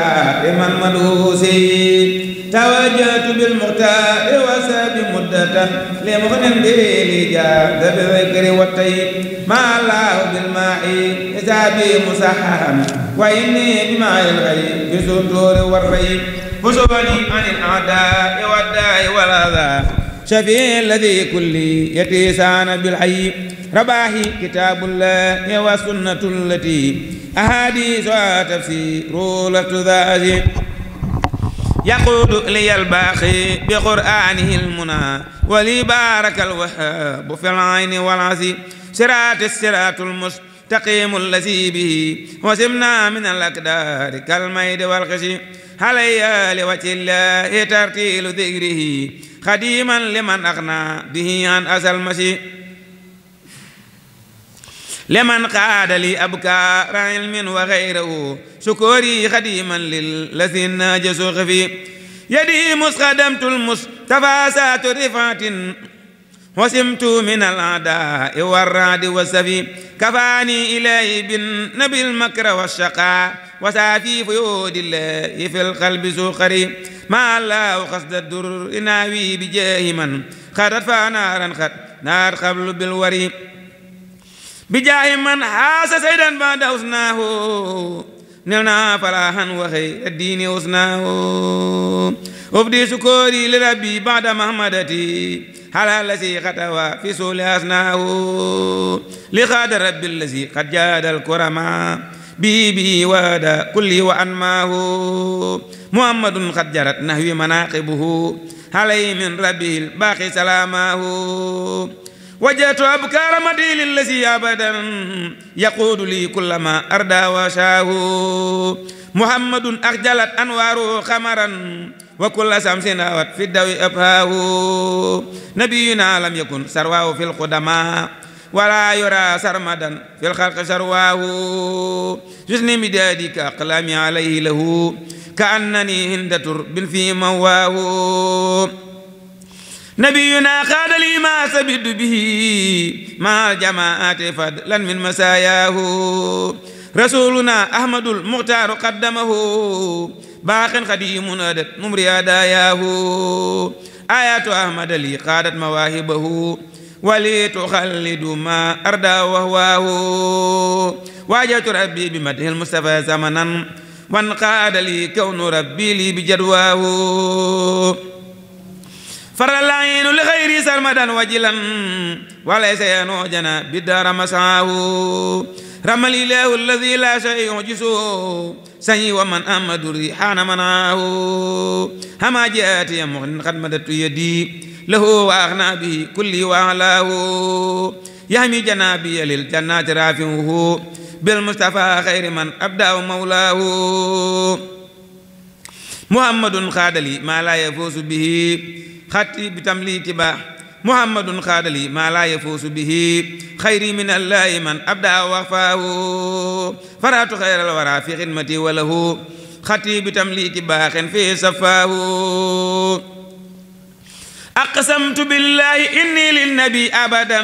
دائما منوسي توجهت بالمختار وساب مدة لمغن به لجاد بالذكر والطيب ما الله بالماء إذا بي مسححا وإني بما الغيب بسطور والريب فسبني عن الأعداء والداء والأذى شفي الذي كل يتيسان بالحي رباهي كتاب الله وسنة التي أحاديث تفسير لتذاذب يقود لي الباخي بقرآنه المنى ولي بارك الوهاب في العين والعزي سرات السرات المستقيم الذي به وسمنا من الأكدار كالميد والخشي علي لوجه الله ترتيل ذكره خديما لمن أغنى به عن أسى المسيح لمن قاد لي أبكار علم وغيره شكوري خديما للذي الناجس خفي يدي مسخدمت المصطفى سات رفعة وسمت من الأعداء والراد والسفي كفاني إليه بالنبي المكر والشقاء وسافي فيود الله في القلب سوخري ما الله قصد الدر إناوي بجاه من خدت فنارا خد نار قبل بالوري بجاه من حاس سيدا بعد أسناه نلنا فلاحا وخي الدين أسناه أفدي سكوري لربي بعد محمدتي على الذي خطوى في سول أسناه لخاد رب الذي قد جاد الكرما بي بي وادا كل وأنماه Muhammadun qad jarat nahwi manaqibuhu halay min rabil baqi salamahu wajatu abkar madil allazi abadan yaqulu li kullama arda wa shahu Muhammadun akhjalat anwaru khamaran wa kullu samsin wat fi dawi afahu nabiyuna lam yakun sarwa fil qudama ولا يرى سرمدا في الخلق سرواه حسن مدادك أقلامي عليه له كأنني هند ترب في مواه نبينا خاد لي ما سبد به ما الجماعات فضلا من مساياه رسولنا أحمد المختار قدمه باق قديم نادت نمر أداياه آيات أحمد لي قادت مواهبه wali tu khalidu ma arda wa huwa hu mustafa zamanan wan qada li kaunu rabbi li salmadan wajilan wala sayanu jana bi dara masahu ramali lahu alladhi la shay'u jisu sayi wa man amadu rihana manahu hamajati ya mukhin khadmatu له واغنى به كل وأعلاه يهمي جنابي للجنات رافعه بالمصطفى خير من أبدأ مولاه محمد خادلي ما لا يفوز به خطي بتمليك به محمد خادلي ما لا يفوز به خير من الله من أبدأ وفاه فرأت خير الورى في خدمتي وله خطي بتمليك باخ في صفاه أقسمت بالله إني للنبي أبدا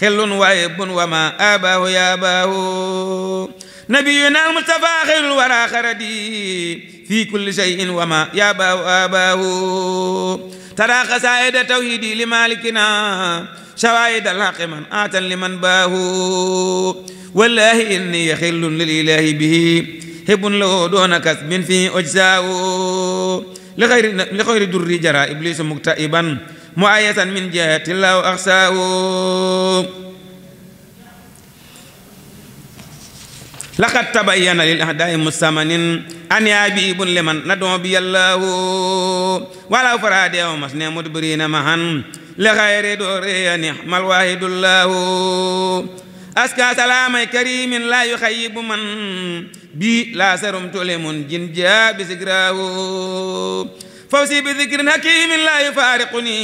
خل وعب وما أباه يا أباه نبينا المصطفى خير الورى خردي في كل شيء وما يا أباه أباه ترى قصائد توحيدي لمالكنا شوائد الحق من آتا لمن باه والله إني خل للإله به هب له دون كسب في أجزاه li xayri durri jara iblisu muktaiban muayasan min jihati law axsaahu laqad tabayyana lil ahda'i musamanin an yabibun liman nad'u bi yallahu wala farade wa masne mudbirina mahan li khayri duriya ni'mal wahidullahu aska salamai karimin la yukhayyibu man بي لا سرم تعلم جن جاء بذكره فوسي بذكر حكيم لا يفارقني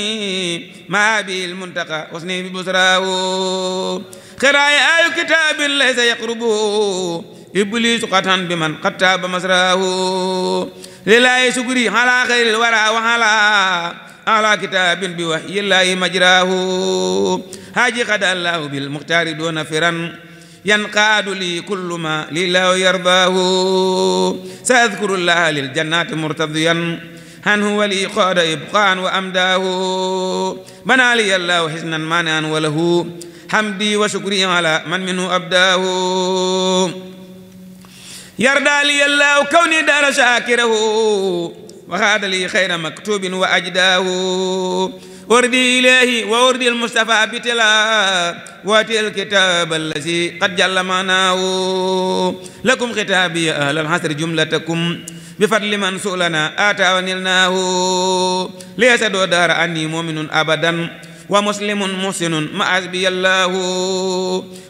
ما بي المنتقى وسني ببصراه خير آي كتاب الله سيقرب إبليس قطعا بمن قد تاب لله شكري على خير الورى وعلى على كتاب بوحي الله مجراه هاجي قد الله بالمختار دون فرن ينقاد لي كل ما لله يرضاه سأذكر الله للجنات مرتضيا هو لي قاد إبقاء وأمداه بنى لي الله حسنا مانعا وله حمدي وشكري على من منه أبداه يرضى لي الله كوني دار شاكره وخاد لي خير مكتوب وأجداه وردي إليه وردي المصطفى بتلا واتي الكتاب الذي قد جل معناه لكم يا أهل الحسر جملتكم بفضل من سؤلنا آتى ونلناه ليس دو دار أني مؤمن أبدا ومسلم محسن ما أزبي الله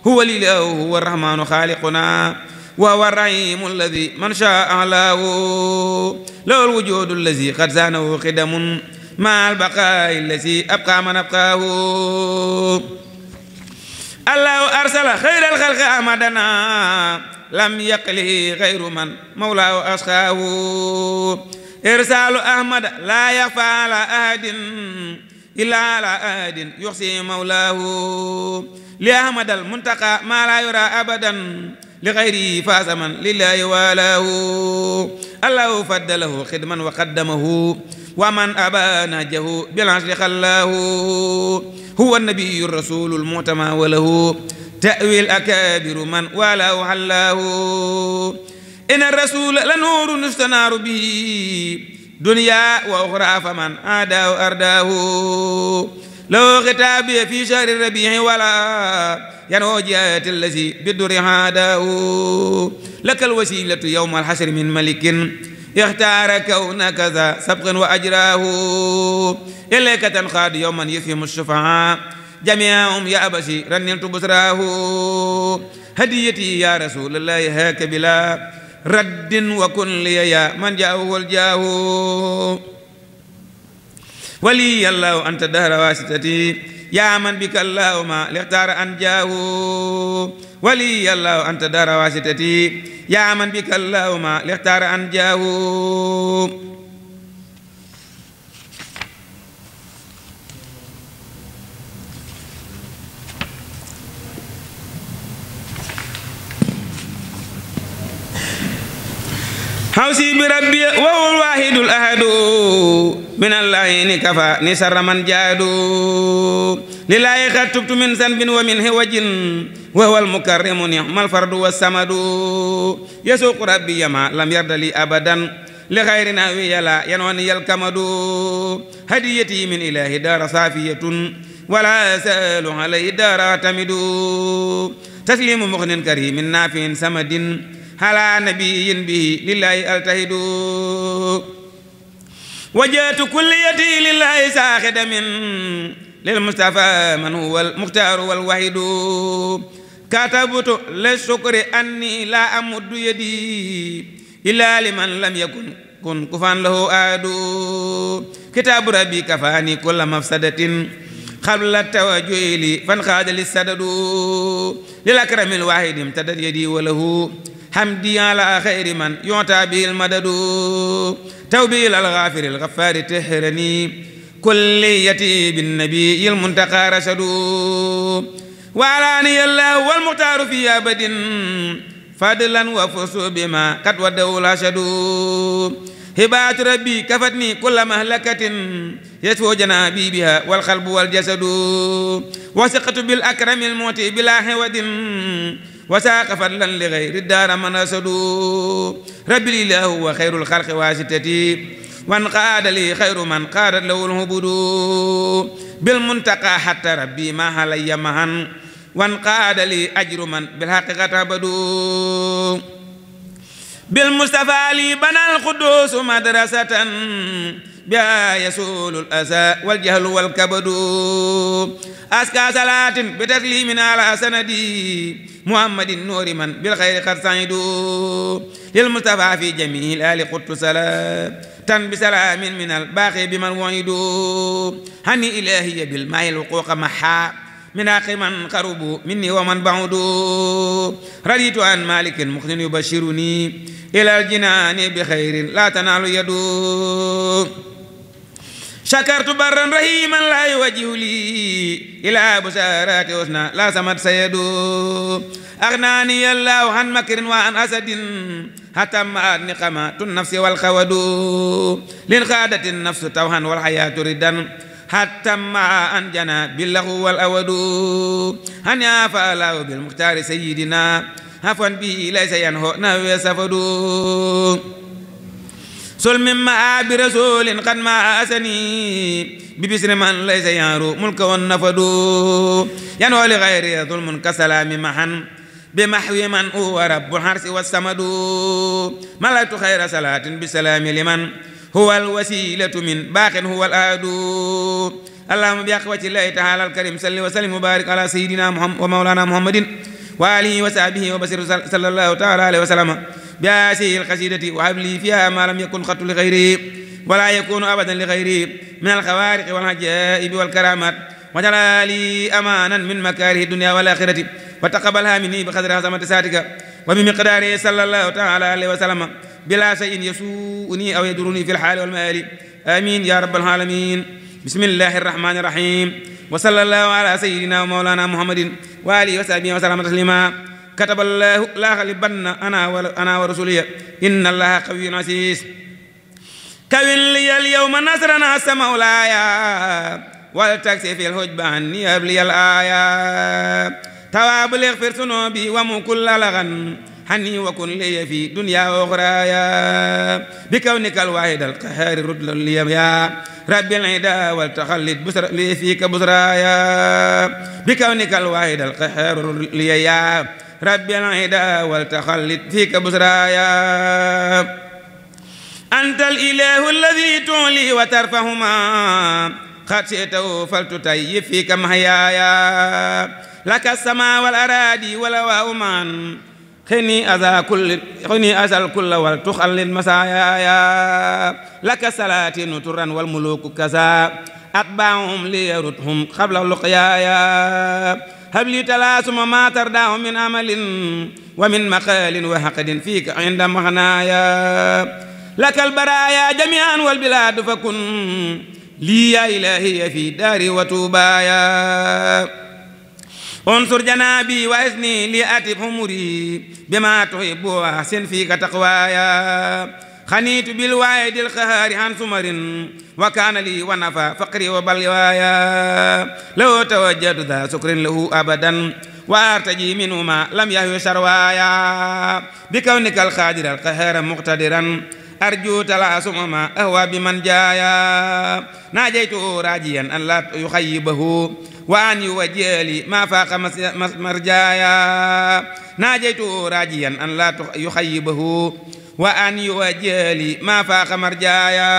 هو الإله هو الرحمن خالقنا وهو الرحيم الذي من شاء أعلاه له الوجود الذي قد زانه خدم ما البقاء الذي أبقى من أبقاه الله أرسل خير الخلق أمدنا لم يقله غير من مولاه أسخاه إرسال أحمد لا يخفى على أحد إلا على أحد يحصي مولاه لأحمد المنتقى ما لا يرى أبداً لغيره فاز من لله والاه الله فضله خدما وقدمه ومن أبى نجه بالعشر خلاه هو النبي الرسول المعتمى وله تأوي الأكابر من والاه حلاه إن الرسول لنور نستنار به دنيا وأخرى فمن عاداه أرداه لو ختابي في شهر الربيع ولا ينهو جاية الذي بدر هاداه لك الوسيلة يوم الحشر من ملك اختار كونك ذا سبق وأجراه إليك تنخاد يوما يفهم الشفعاء جميعهم يا أبشي رنلت بسراه هديتي يا رسول الله هاك بلا رد وكن لي يا من جاءه الجاه wali yàllaahu anta dahra waasitati yaa man bika allaahuma lixtaara an jaahu wali yàllaahu anta dahra waasitati yaa man bika allaahuma lixtaara an jaahu hawsi bi rabbi wa huwa al-waahidul ahadu من العين كفى نسر من جادوا لله قد تبت من ذنب ومن هوج وهو المكرم نعم الفرد والسمد يسوق ربي ما لم يرد لي أبدا لغير ناوي لا ينوني الكمد هديتي من إله دار صافية ولا أسأل علي دار أعتمد تسليم مغن كريم نافع سمد على نبي به لله ألتهد وجهت كليتي لله من للمصطفى من هو المختار والوحيد كتبت للشكر أني لا أمد يدي إلا لمن لم يكن كن كفان له آدو كتاب ربي كفاني كل مفسدة قبل التوجه لي فانخاذ للسدد للأكرم الواحد امتدت يدي وله حمدي على خير من يعطى به المدد توبي الغافر الغفار تحرني كليتي بالنبي المنتقى رشد وعلاني الله والمختار في أبد فضلا وفرس بما قد ودوا الأشد هبات ربي كفتني كل مهلكة يسفو جنابي بها والقلب والجسد وثقت بالأكرم الموت بلا هود وساق فضلا لغير الدار من أسدو ربي الله هو خير الخلق واسطتي وان قاد لي خير من قاد له الهبود بالمنتقى حتى ربي ما هلي مهن وان قاد لي أجر من بالحقيقة بدو بالمصطفى لي بنى القدوس مدرسة بها يسول الأسى والجهل والكبد أسكى صلاة بتسليم على سندي محمد النور من بالخير قد سعيد للمصطفى في جميل آل قدس سلام تن بسلام من الباقي بمن وعدوا هني إلهي بالماء الوقوق محا من أخي من قرب مني ومن بعد رديت عن مالك مخزن يبشرني إلى الجنان بخير لا تنال يدو شكرت برا رحيما لا يوجه لي إلى بشارات حسنى لا سمت سيدو أغناني الله عن مكر وعن أسد حتى ما نقمات النفس والخود لانقادت النفس توها والحياة ردا حتى ما أنجنا بالله والأود هنيا الله بالمختار سيدنا عفوا به ليس ينهؤنا ويسفدون سل مما أبي رسول قد ما آسني ببسر من ليس يارو ملك ونفدو ينوى لغير ظلم كسلام محن بمحو من هو رب الحرس والسمد ملأت خير صلاة بسلام لمن هو الوسيلة من باق هو الآد اللهم بأخوة الله تعالى الكريم صل وسلم وبارك على سيدنا محمد ومولانا محمد وآله وصحبه وبسر صلى الله تعالى عليه وسلم بهذه القصيدة وهب لي فيها ما لم يكن خط لغيري ولا يكون أبدا لغيري من الخوارق والعجائب والكرامات وجعل لي أمانا من مكاره الدنيا والآخرة وتقبلها مني بقدر عظمة ساتك وبمقداره صلى الله تعالى عليه وسلم بلا شيء يسوءني أو يدرني في الحال والمآل آمين يا رب العالمين بسم الله الرحمن الرحيم وصلى الله على سيدنا ومولانا محمد وآله وصحبه وسلم تسليما كتب الله لا غالبن أنا أنا ورسولي إن الله قوي عزيز كون لي اليوم نصرنا سمولاي والتكسي في الحجب عني أبلي الآية تواب اغفر ذنوبي ومو كل لغن حني وكن لي في دنيا اخرى يا بكونك الواحد القهار رد لي يا رب العدا والتخلد بسر لي فيك بسرايا بكونك الواحد القهار رد لي يا رب العدا والتخلد فيك بسرايا أنت الإله الذي تولي وترفهما قد شئته فلتطيب فيك محيايا لك السماء والأراضي ولواء من خني أذى كل خني أذى الكل والتخل المسايا لك صلاة ترا والملوك كذا أتباعهم ليردهم قبل اللقيايا هب لي تلاسم ما ترداه من عمل ومن مقال وحقد فيك عند مغنايا لك البرايا جميعا والبلاد فكن لي يا إلهي في داري وتوبايا انصر جنابي وإذني لأتب همري بما تحب وأحسن فيك تقوايا xaniitu bil waaye dil xahaari han sumarin wa kaana lii wa nafa faqri wa bal waaya law tawajjatu daa sukrin lahu abadan wa artaji minuma lam yahyu sarwaaya bi kawnika alxaadira alqahaara muqtadiran أرجو تلاسم ما أهوى بمن جايا ناجيته راجيا أن لا يخيبه وأن يوجه لي ما فاق مرجايا ناجيته راجيا أن لا يخيبه وأن يؤجل ما فاق مرجايا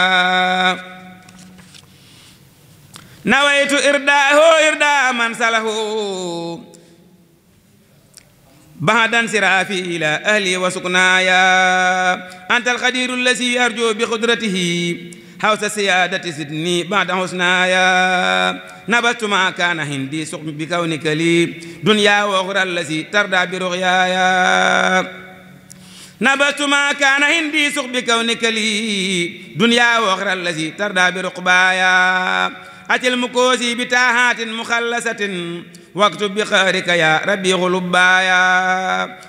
نويت إرداءه إرداء من سله سرع في إلى أهلي وسكنايا أنت القدير الذي أرجو بقدرته حوس سيادة سدني بعد حسنايا نبت ما كان هندي سقم بكونك لي دنيا وغرى الذي ترضى برغيايا نبت ما كان هندي سوق بكونك لي دنيا واخرى الذي تردى برقبايا أتي المكوزي بتاهات مخلصة واكتب بخارك يا ربي غلبايا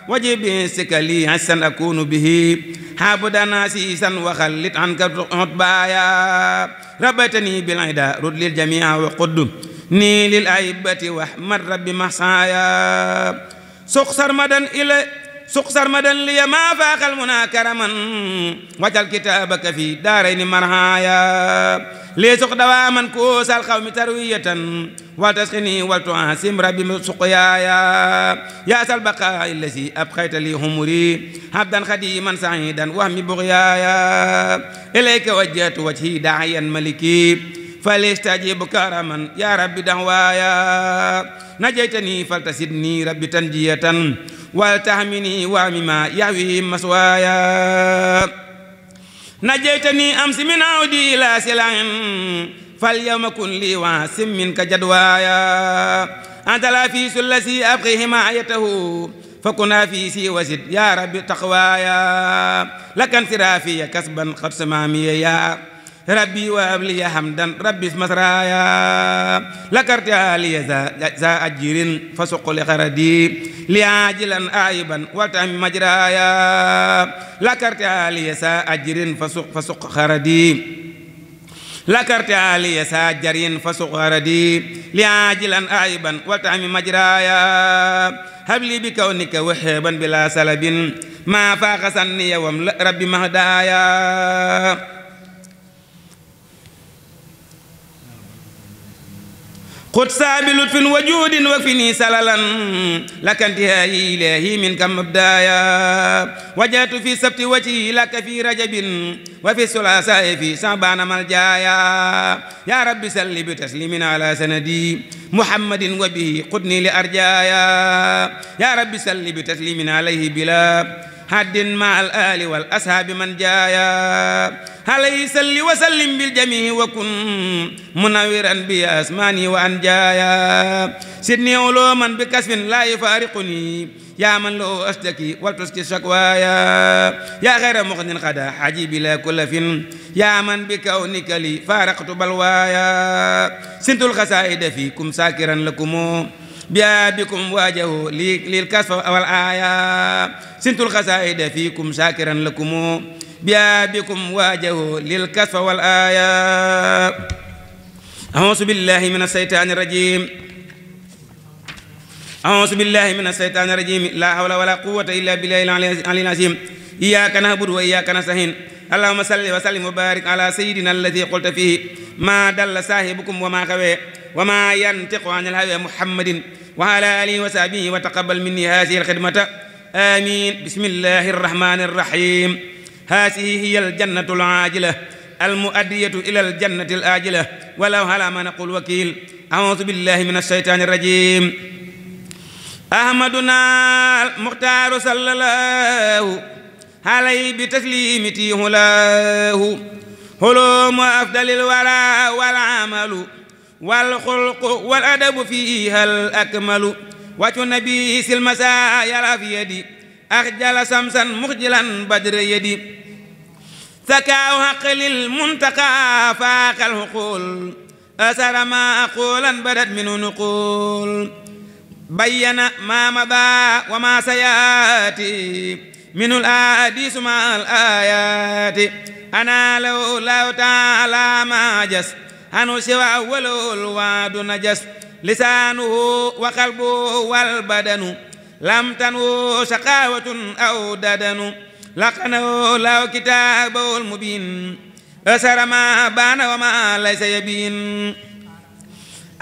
وجب سكلي حسن أكون به حابدا ناسيسا وخلت عنك عتبايا ربتني بالعدا رد للجميع وقد ني للأيبة واحمد ربي محصايا سخسر مدن إلى suq sarmadan liya maa faaxal munaa karaman wàccal kitaabaka fi daaray ni marhaaya lii suq dawaaman kuusal xaw mi tarwiyatan wal tasxini wal tuasim rabbi suqyaaya yaa sal baqaa illasi ab xayta li humuri abdan xadiman sahidan wahmi buxyaaya ilayka wajjatu wajhi daayan maliki falistajib karaman yaa rabbi dahwaaya najaytani faltasidni rabbi tanjiyatan waltahmini wa mimma yahwi maswaya najaytani amsi min awdi ila silahin falyawma kun li waasim minka jadwaya anta al-afiisu allazi abqi himaayatahu فكن في وزد يا رب تقوايا لك انصرافي كسبا قد سمامي يا ربي وابلي حمدا ربي في مسرايا لكرت علي ذا أجر فسق لغردي لعاجلا آيبا وتم مجرايا لكرت علي ذا أجر فسق فسق خردي لكرت علي ساجرين فسغردي لعاجلا آيبا وتعم مجرايا هب لي بكونك وحبا بلا سلب ما فاق سني ربي مهدايا قد سابل لطف وجود وفني سللا لك انتهائي إلهي كم مبدايا وجات في سبت وجهي لك في رجب وفي الثلاثاء في شعبان ملجايا يا رب سل بتسليم على سندي محمد وبه قدني لأرجايا يا رب سل بتسليم عليه بلا حد مع الآل والأصحاب من جايا هل يسلي وسلم بالجميع وكن منورا بأسماني وأنجايا سدني علوما بكسب لا يفارقني يا من له أشتكي والتسكي شكوايا يا غير مغن غدا حجي بلا كلف يا من بكونك لي فارقت بلوايا سنت الخسائد فيكم ساكرا لكم بأبكم واجهوا للكسف والآية سنت القصائد فيكم شاكرا لكم بأبكم واجهوا للكسف والآية أعوذ بالله من الشيطان الرجيم أعوذ بالله من الشيطان الرجيم لا حول ولا قوة إلا بالله العلي العظيم إياك نعبد وإياك نستعين اللهم صل وسلم وبارك على سيدنا الذي قلت فيه ما دل صاحبكم وما غوى وما ينطق عن الهوى محمد وعلى آله وصحبه وتقبل مني هذه الخدمة آمين بسم الله الرحمن الرحيم هذه هي الجنة العاجلة المؤدية إلى الجنة الآجلة ولو على ما نقول وكيل أعوذ بالله من الشيطان الرجيم أحمدنا المختار صلى الله علي بتسليم تيهلاه هلوم أفضل الورى والعمل والخلق والأدب فيها الأكمل وجه النبي المسايا في يدي أخجل سمسا مخجلا بدر يدي ذكاء هقل المنتقى فاق الهقول أسر ما أقولا بدت من نقول بين ما مضى وما سيأتي من الأحاديث مع الآيات أنا لو لو تعالى ما جس أنا سوى أول الواد نجس لسانه وقلبه والبدن لم تنو شقاوة أو ددن لقنه لو كتابه المبين أسر ما بان وما ليس يبين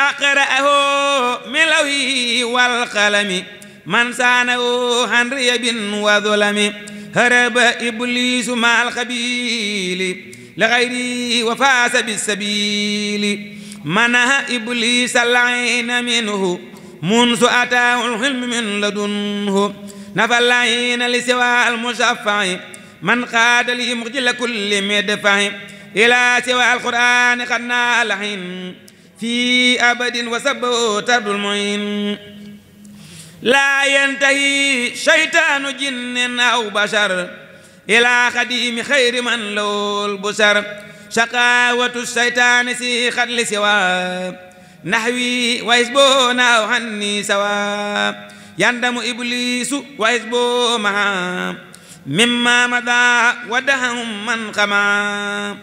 أقرأه من لوي والقلم من سانه هنري بن وظلم هرب إبليس مع الخبيل لغيره وفاس بالسبيل منها إبليس العين منه منذ أتاه الحلم من لدنه نفى العين لسوى المشفع من قاد لي مغجل كل مدفع إلى سوى القرآن قد نال حين في أبد وسبه ترد المعين لا ينتهي شيطان جن أو بشر إلى خديم خير من لول البشر شقاوة الشيطان سي خدل سوا نحوي ويسبونا وهني سوا يندم إبليس ويسبو معا مما مضى ودهم من خما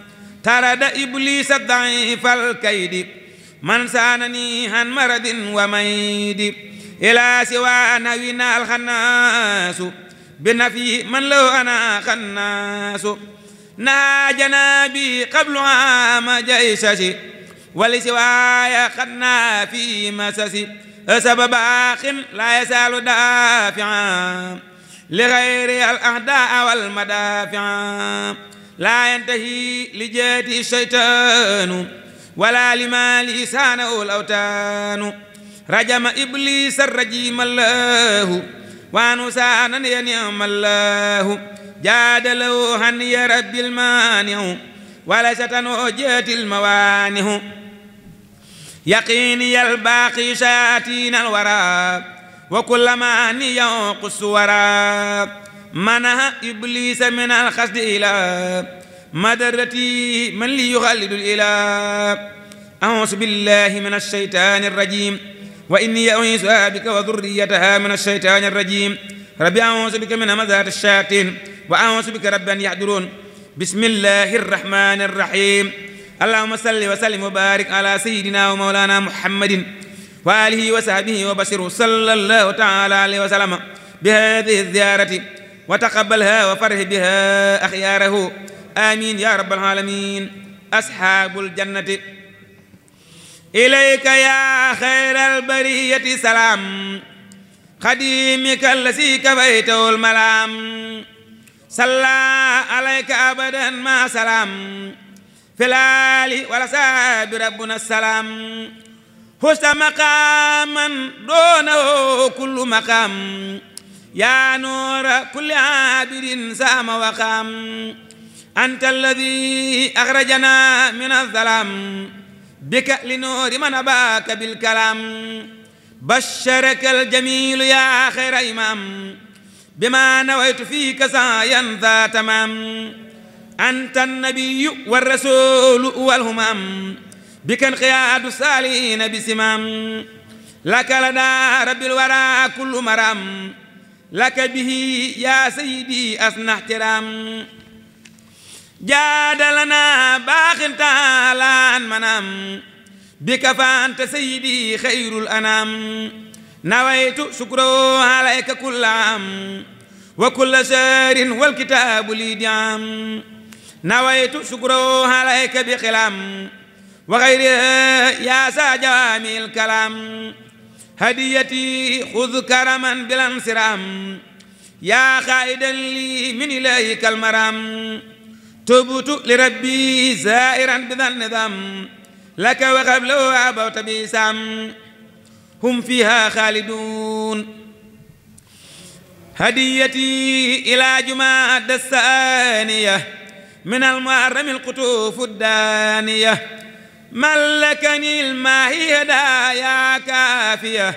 ترد إبليس الضعيف الكيد من سانني عن مرض وميد إلا سوى نوينا الخناس بنفي من لو أنا خناس ناجنا بي قبل عام جيشش يا خنا في مسسي سبب آخر لا يسال دافعا لغير الأعداء والمدافعا لا ينتهي لجيت الشيطان ولا لما لسانه الأوتان رجم إبليس الرجيم الله وانسانا ينعم الله جاد له يا رب المانع ولشتن وجهت الموانع يقيني الباقي شاتين الورى وكلما أني ينقص ورى منها إبليس من الخسد إلى مدرتي من ليخلد الإله أعوذ بالله من الشيطان الرجيم وإني أعيذها بك وذريتها من الشيطان الرجيم ربي أعوذ بك من همزات الشياطين وأعوذ بك رب أن يحضرون بسم الله الرحمن الرحيم اللهم صل وسلم وبارك على سيدنا ومولانا محمد وآله وصحبه وبشره صلى الله تعالى عليه وسلم بهذه الزيارة وتقبلها وفرح بها أخياره آمين يا رب العالمين أصحاب الجنة إليك يا خير البرية سلام قديمك الذي كبيته الملام صلى عليك أبدا ما سلام في الآل والأصحاب ربنا السلام حسن مقاما دونه كل مقام يا نور كل عابر سام وقام أنت الذي أخرجنا من الظلام بك لنور من أباك بالكلام بشرك الجميل يا خير إمام بما نويت فيك سايا ذا تمام أنت النبي والرسول والهمام بك انقياد السالين بسمام لك لنا رب الورى كل مرام لك به يا سيدي أصنع احترام jaadalana baaxin taalaan manaam bi kafaanta sayidi xayrul anaam nawaytu sukro alayka kullaam wa kulla shahrin wal kitaabu lii diam nawaytu sukro alayka bi xilam wa xayri yaa saa jawaamil kalaam hadiyati xud karaman bilan siram yaa xaayidan lii min ilayka almaram تبت لربي زائرا بذا نظام لك وقبله أبوت بسام هم فيها خالدون هديتي إلى جماد الثانية من المعرم القطوف الدانية ملكني الماهي هدايا كافية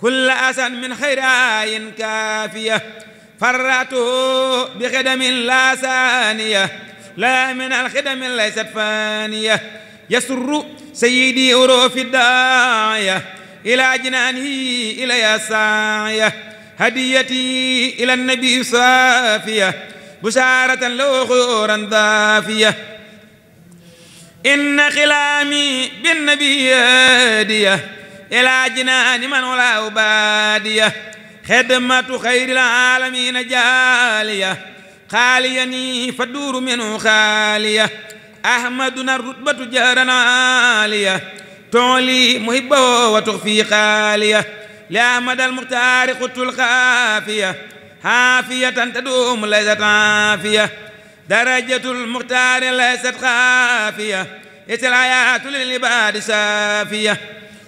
كل أسن من خيراي كافية فرعته بخدم لا ثانية لا من الخدم ليست فانية يسر سيدي أروف الداية إلى جنانه إلي ساعية هديتي إلى النبي صافية بشارة له خورا ضافية إن خلامي بالنبي هادية إلى جنان من ولا أبادية خدمة خير العالمين جالية خاليني فدور منه خالية أحمد الرتبة جهرا عالية تولي محبه وتخفي خالية لأحمد المختار قلت الخافية حافية تدوم ليست عافية درجة المختار ليست خافية إذ الحياة للعباد سافية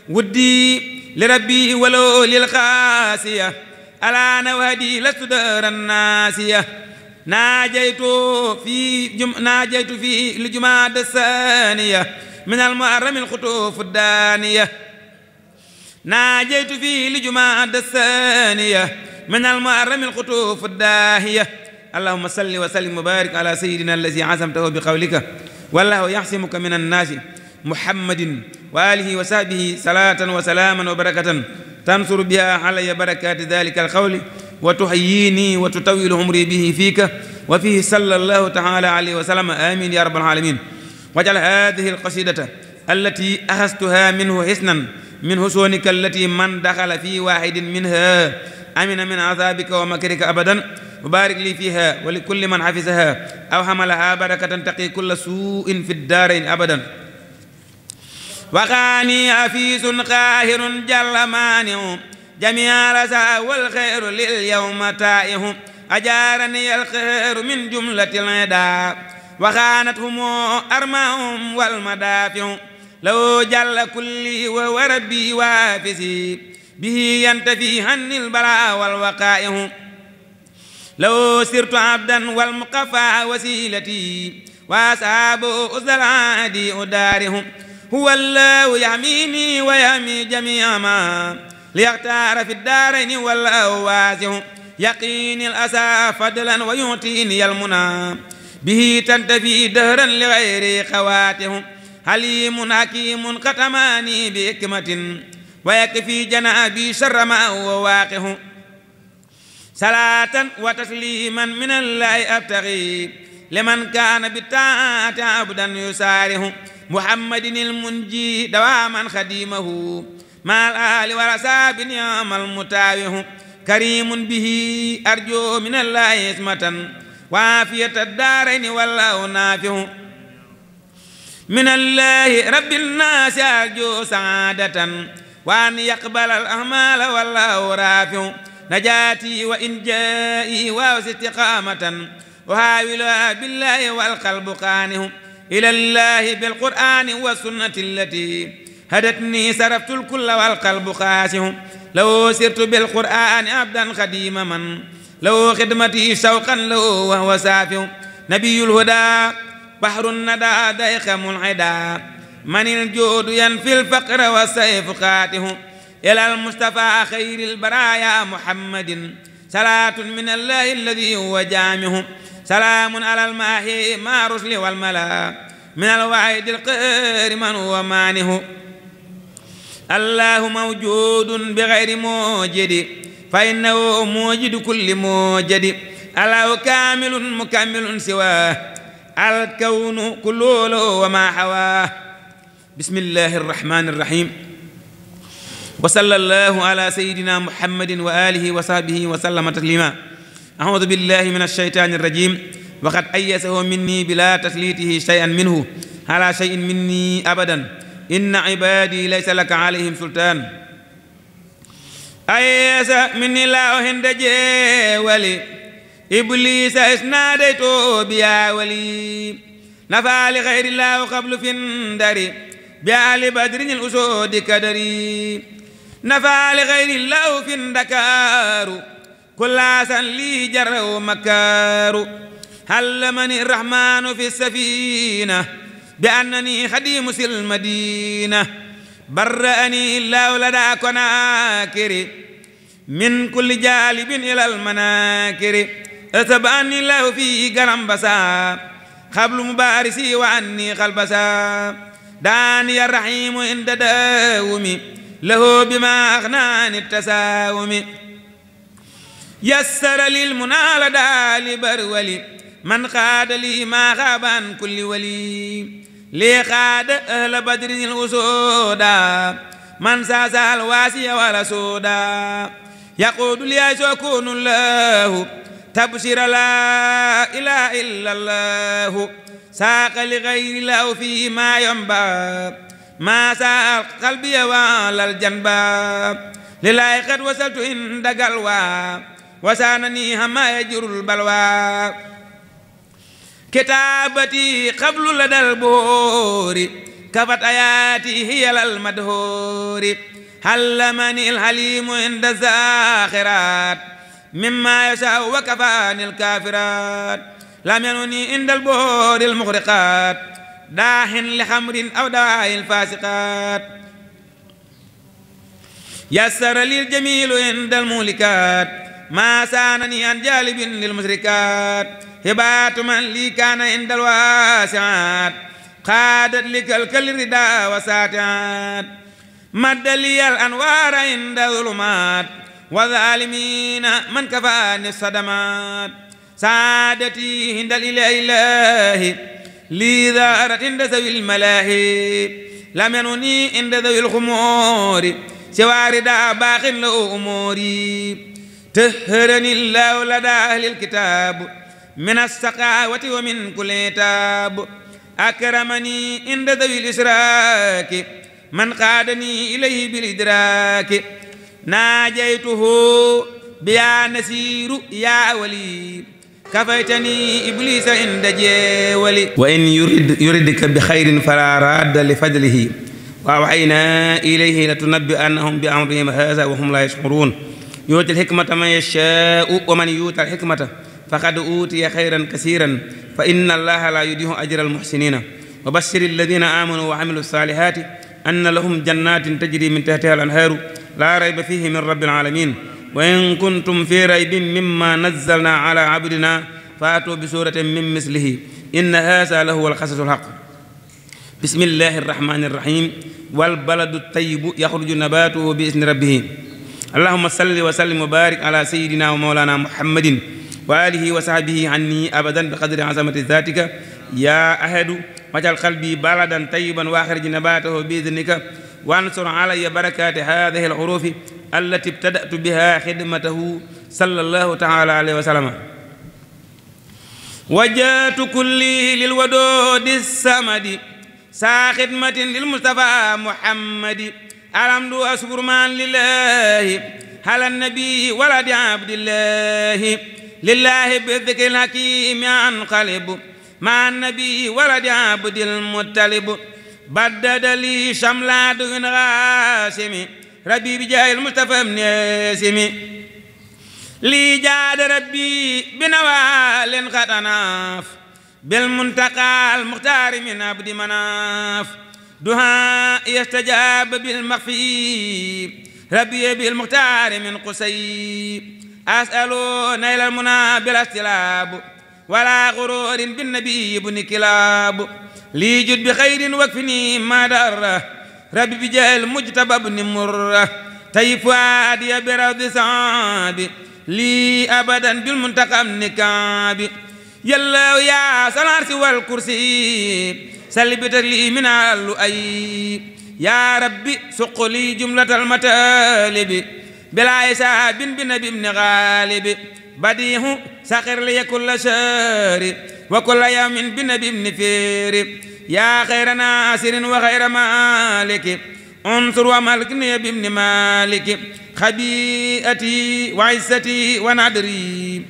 ودي لربي ولو للخاسية ألا نوهدي لست دارا ناسية ناجيتو في جم... ناجيت في الجمعة الثانية من المحرم الخطوف الدانية ناجيت في الجمعة الثانية من المحرم الخطوف الداهية اللهم صل وسلم وبارك على سيدنا الذي عزمته بقولك والله يحسمك من الناس محمد وآله وصحبه صلاة وسلاما وبركة تنصر بها علي بركات ذلك القول وتحييني وتطول عمري به فيك وفيه صلى الله تعالى عليه وسلم آمين يا رب العالمين واجعل هذه القصيدة التي أخذتها منه حسنا من حسونك التي من دخل في واحد منها أمن من عذابك ومكرك أبدا وبارك لي فيها ولكل من حفظها أو حملها بركة تقي كل سوء في الدارين أبدا وقاني عفيس قاهر جل مانع جميع رساء والخير لليوم تائه أجارني الخير من جملة العداء وخانتهم أرماهم والمدافع لو جل كلي وهو ربي وافسي به ينتفي هن البلاء والوقائه لو سرت عبدا والمقفى وسيلتي وأصحاب أزل عادي أدارهم هو الله يحميني ويحمي جميع ما ليختار في الدارين والأواز يقين الأسى فضلا ويعطيني المنى به تنتفي دهرا لغير خواته حليم حكيم قتماني بحكمة ويكفي جنابي شر ما هو صلاة وتسليما من الله أبتغي لمن كان بالطاعة عبدا يساره محمد المنجي دواما خديمه مع الآل ورساب يوم نعم المتاوه كريم به أرجو من الله اسمة وعافية الدارين والله نافه من الله رب الناس أرجو سعادة وأن يقبل الأعمال والله رافع نجاتي وإن جائي واستقامة أهاولها بالله والقلب قانه إلى الله بالقرآن والسنة التي هدتني سرفت الكل والقلب خاسه لو سرت بالقرآن عبدا خديما من لو خدمتي شوقا له وهو سافه نبي الهدى بحر الندى ديخم منعدا من الجود ينفي الفقر والسيف خاته إلى المصطفى خير البرايا محمد صلاة من الله الذي هو جامه سلام على الماهي ما رسل والملا من الوعيد القير من هو مانه الله موجود بغير موجد فإنه موجد كل موجد الله كامل مكمل سواه الكون كله له وما حواه بسم الله الرحمن الرحيم وصلى الله على سيدنا محمد وآله وصحبه وسلم تسليما أعوذ بالله من الشيطان الرجيم وقد أيسه مني بلا تسليته شيئا منه على شيء مني أبدا إن عبادي ليس لك عليهم سلطان أيس من الله دجي ولي إبليس إسناديته بيا ولي نفع لغير الله قبل فندري بيا لبدر الأسود كدري نفع لغير الله الدكار كل عسن لي جر مكارو هل من الرحمن في السفينه بأنني خديم المدينة برأني الله لدى كناكر من كل جالب إلى المناكر أتبعني الله في قرم بسا قبل مبارسي وعني خلبسا داني الرحيم عند داومي له بما أغناني التساومي يسر للمنى دالي برولي من قاد لي ما غاب عن كل ولي لي أهل بدر الأسودا من ساس الواسي ولا سودا يقول لي أشكون الله تبشر لا إله إلا الله ساق لغير الله فيه ما ينبى ما ساق قلبي وعلى الجنبى لله قد وصلت عند قلوى وسانني هما يجر البلوى كتابتي قبل لدى البور كفت آياتي هي للمدهور علمني الحليم عند الزاخرات مما يشاء وكفاني الكافرات لم ينني عند البور المغرقات داح لخمر أو دواعي الفاسقات يسر لي الجميل عند المولكات ما سانني عن جالب للمشركات هبات من لي كان عند الواسعات خادت لك الكل رداء وساتعات مد لي الأنوار عند الظلمات وظالمين من كفاني الصدمات سادتي عند الإله لي ظهرت عند ذوي الملاهي لم ينني عند ذوي الخمور سوى رداء باق له أموري تهرني الله لدى أهل الكتاب من السقاوة ومن كل تاب أكرمني عند ذوي الإشراك من قادني إليه بالإدراك ناجيته بيا نسير يا ولي كفيتني إبليس عند جيولي وإن يرد يردك بخير فلا راد لفضله وأوحينا إليه لتنبئنهم بأمرهم هذا وهم لا يشعرون يؤتي الحكمة من يشاء ومن يؤت الحكمة فقد أوتي خيرا كثيرا فإن الله لا يضيع أجر المحسنين وبشر الذين آمنوا وعملوا الصالحات أن لهم جنات تجري من تحتها الأنهار لا ريب فيه من رب العالمين وإن كنتم في ريب مما نزلنا على عبدنا فأتوا بسورة من مثله إن هذا لهو القصص الحق بسم الله الرحمن الرحيم والبلد الطيب يخرج نباته بإذن ربه اللهم صل وسلم وبارك على سيدنا ومولانا محمد وآله وصحبه عني أبدا بقدر عظمة ذاتك يا أهد واجعل قلبي بلدا طيبا وأخرج نباته بإذنك وانصر علي بركات هذه الحروف التي ابتدأت بها خدمته صلى الله تعالى عليه وسلم وجات كلي للودود السمد سا خدمة للمصطفى محمد ألم دو الحمد أسكرمان لله هل النبي ولد عبد الله لله بذك الحكيم ينقلب مع النبي ولد عبد المطلب بدد لي شملا دون غاسمي ربي بجاه المصطفى من ياسمي لي جاد ربي بنوال قد بالمنتقى المختار من عبد مناف دها يستجاب بالمخفي ربي بالمختار من قسي أسأل نيل المنى بلا استلاب ولا غرور بالنبي بن كلاب لي جد بخير وكفني ما دار ربي بجال مجتبى بن مر تيف وادي برد سعد لي أبدا بالمنتقم نكاب يلا يا سنارسي والكرسي سل بتلي من اللؤي يا ربي سق لي جملة المطالب بلا حساب بنبي بن غالب بديه سخر لي كل شهر وكل يوم بنبي بن فير يا خير ناصر وخير مالك انصر وملكني بن مالك خبيئتي وعزتي ونادري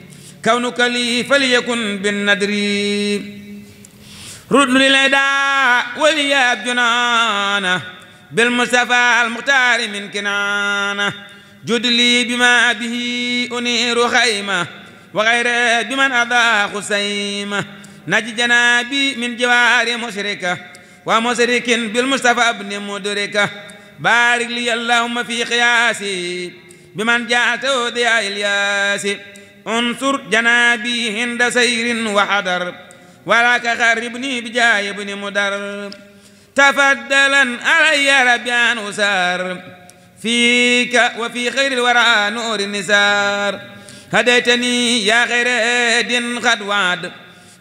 كونك لي فليكن بالندري رد للعداء ولياب جنانه بالمصطفى المختار من كنانه جد لي بما به أنير خيمة وغير بمن أضاء خسيمة نجي جنابي من جوار مشركة ومشرك بالمصطفى ابن مدركة بارك لي اللهم في قياسي بمن جاءته ضياء الياس انصر جنابي هند سير وحضر ولك غربني بجاي ابن مدر تفضلا علي ربي عن أسار فيك وفي خير الورى نور النسار هديتني يا غير دين قد وعد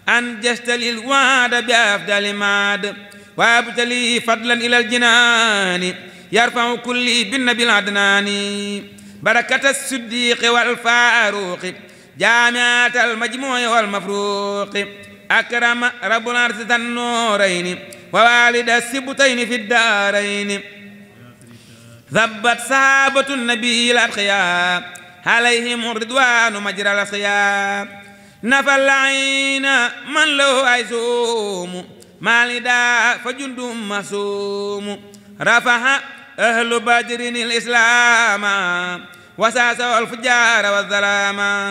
أنجزت لي الوعد بأفضل ماد وأبتلي فضلا إلى الجنان يرفع كل بالنبي العدناني بركة الصديق والفاروق جامعة المجموع والمفروق akrama rabbul arsi tan nuurayni wa waalida sibtayni fi daarayni zabbat sahabatu nabil atqiya alayhim ridwanu majral asqiya nafal ayna man law aysuumu maalida fa jundum masuumu rafaha ahlu badrin al islaama wasaasa al fujaara wa zalaama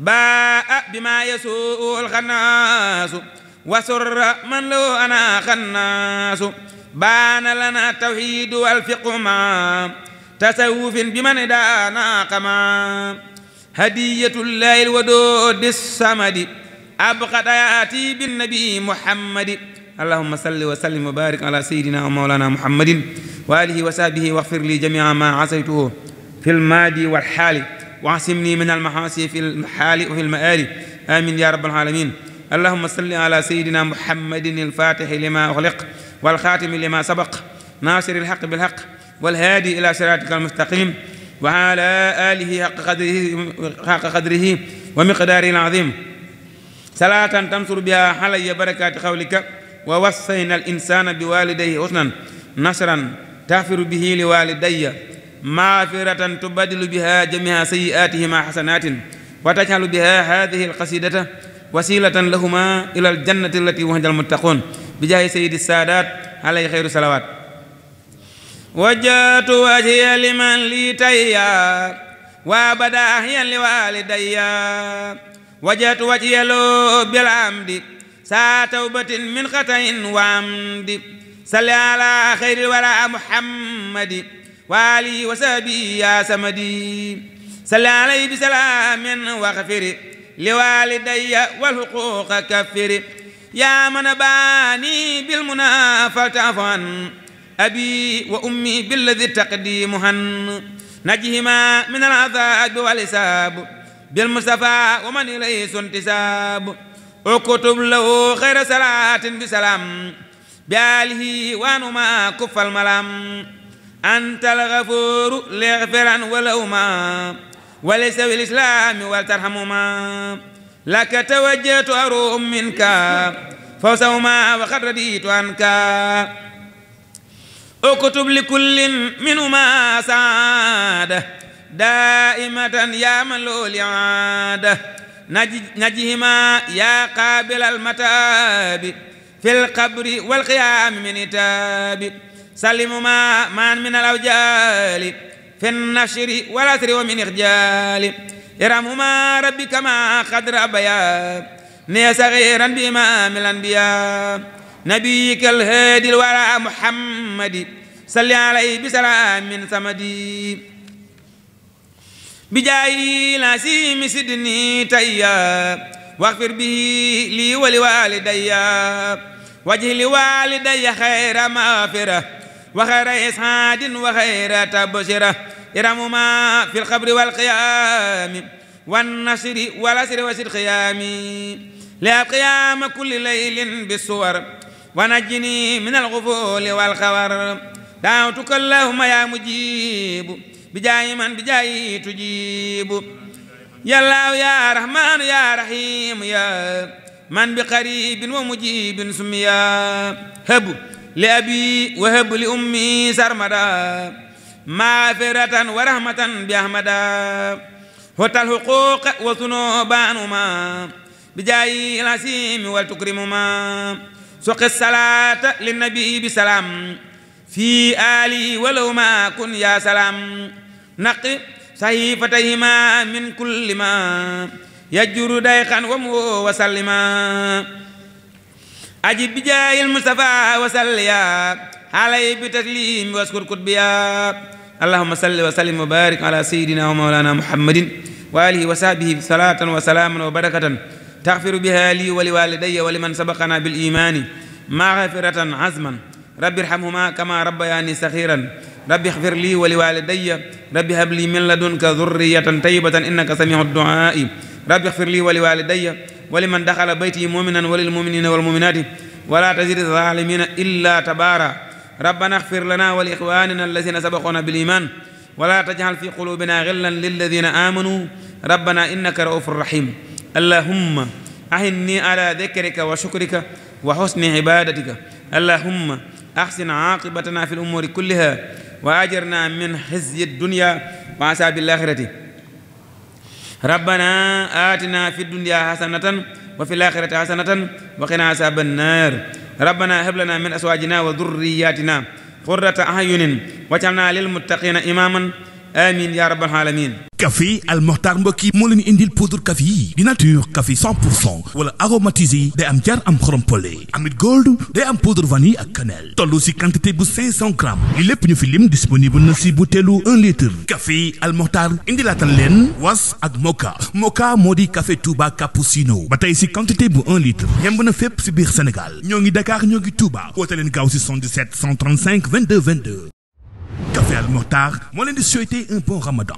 باء بما يسوء الخناس وسر من لو أنا خناس بان لنا التوحيد والفقه ما تسوف بمن دانا قما هدية الله الودود السمد أبقى يأتي بالنبي محمد اللهم صل وسلم وبارك على سيدنا ومولانا محمد وآله وصحبه واغفر لي جميع ما عصيته في الماضي والحال واعصمني من المعاصي في الحال وفي المآل آمين يا رب العالمين اللهم صل على سيدنا محمد الفاتح لما أغلق والخاتم لما سبق ناصر الحق بالحق والهادي إلى صراطك المستقيم وعلى آله حق قدره, حق قدره ومقداره العظيم صلاة تنصر بها علي بركات قولك ووصينا الإنسان بوالديه حسنا نصرا تغفر به لوالدي معافرة تبدل بها جميع سيئاتهما حسنات وتجعل بها هذه القصيدة وسيلة لهما إلى الجنة التي وهج المتقون بجاه سيد السادات عليه خير الصلوات وجهت وجهي لمن لي تيار وابدا احيا لوالدي وجهت وجهي له بالعمد ساعة توبة من خطأ وعمد صل على خير الورى محمد وعلي وصحبه يا سمدي صلى عليه بسلام وغفر لوالدي والحقوق كفر يا من باني بالمنى فلتعفن أبي وأمي بالذي تقديمهن نجهما من العذاب والحساب بالمصطفى ومن إليه سنتساب اكتب له خير صلاة بسلام بآله وأنما كف الملام أنت الغفور لغفرا ولهما ولسوي الإسلام ما لك توجهت أروم منك فوسهما وقد رديت عنك اكتب لكل منهما سعادة دائمة يا من له الإعادة نجهما يا قابل المتاب في القبر والقيام من تاب سلموا ما من من الأوجال في النشر والأسر ومن إخجال ما ربي كما قد ربيا نيا صغيرا بما من الأنبياء نبيك الهادي الورى محمد صلي عليه بسلام من سمدي بجاي لاسيم سدني تيا واغفر به لي ولوالدي وجه لوالدي خير مغفره وخير إسعاد وخير تبشرة إرم ما في الخبر والقيام والنشر والأسر وسر خيام لا قيام كل ليل بالصور ونجني من الغفول والخور دعوتك اللهم يا مجيب بجاي من بجاي تجيب يا الله يا رحمن يا رحيم يا من بقريب ومجيب سميا هب li abi wahab li ummi sarmada maafiratan wa rahmatan bi ahmada hotal huquuqa wa sunubaanuma bi jaayi lasimi wal tukrimuma soqi salaata li nabi bi salaam fi ali walaw ma kun ya salaam naqi sahifatayhima min kulli ma yajuru dayqan wa mu wasallima أجب بجاه المصطفى وسليا عليه بتسليم واذكر كتبيا اللهم صل وسلم وبارك على سيدنا ومولانا محمد وآله وصحبه صلاة وسلاما وبركة تغفر بها لي ولوالدي ولمن سبقنا بالإيمان مغفرة عزما رب ارحمهما كما ربياني صغيرا رب اغفر لي ولوالدي رب هب لي من لدنك ذرية طيبة إنك سميع الدعاء رب اغفر لي ولوالدي ولمن دخل بيتي مؤمنا وللمؤمنين والمؤمنات ولا تزيد الظالمين إلا تبارا ربنا اغفر لنا ولإخواننا الذين سبقونا بالإيمان ولا تجعل في قلوبنا غلا للذين آمنوا ربنا إنك رؤوف رحيم اللهم أعني على ذكرك وشكرك وحسن عبادتك اللهم أحسن عاقبتنا في الأمور كلها وأجرنا من خزي الدنيا وعذاب الآخرة ربنا آتنا في الدنيا حسنة وفي الآخرة حسنة وقنا عذاب النار ربنا هب لنا من أزواجنا وذرياتنا قرة أعين واجعلنا للمتقين إماما amin ya rabbal alamin café Al Mokhtar mbokk yi indil poudre café nature café 100 wala aromatisé de am jar am xorom amit gold De am poudre vanille ak cannelle toll si quantité bu 500 grammes Il est ñu film disponible na si 1 litre café Al Mokhtar indilaatal len was ak mocha mocha modi café Touba cappuccino ba quantité bu 1 litre yemb na fépp si biir Sénégal Nyongi Dakar Nyongi Touba Wotelen si 77 135 22 22 Père motard, moi leen vous souhaiter un bon Ramadan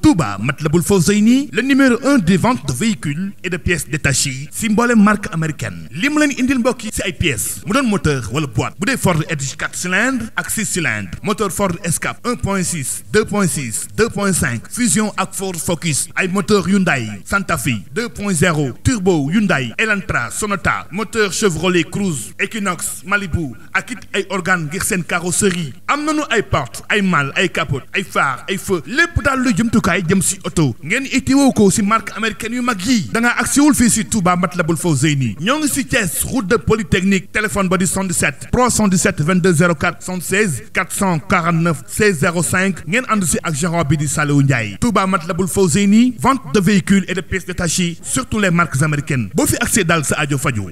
Touba Matlabul Fawzayni le numéro 1 des ventes de véhicules et de pièces détachées symbole et marque américaine li mu indil mbokk c'est pièces moteur wala boîte Ford Edge 4 cylindres ak 6 cylindres moteur Ford Escape 1.6 2.6 2.5 fusion ak Ford Focus ay moteur Hyundai Santa Fe 2.0 turbo Hyundai Elantra Sonata moteur Chevrolet Cruze Equinox Malibu Akit et Organ organes carrosserie am ay porte ay mal ay capote ay phare ay feu Les poudres le jëmtu jumtukaay jëm auto oto ngeen ko si marque américaine yu mag dans da ngaa agsiwul fi ci Touba Matlabul Fawzeyni ñoo ci Thiès route de Polytechnique téléphone ba di 77 317 22 04 76 449 16 05 and ci ak gérant bi di Touba Matlabul vente de véhicules et de pièces détachées surtout les marques américaines bo fi accès dal sa adio faju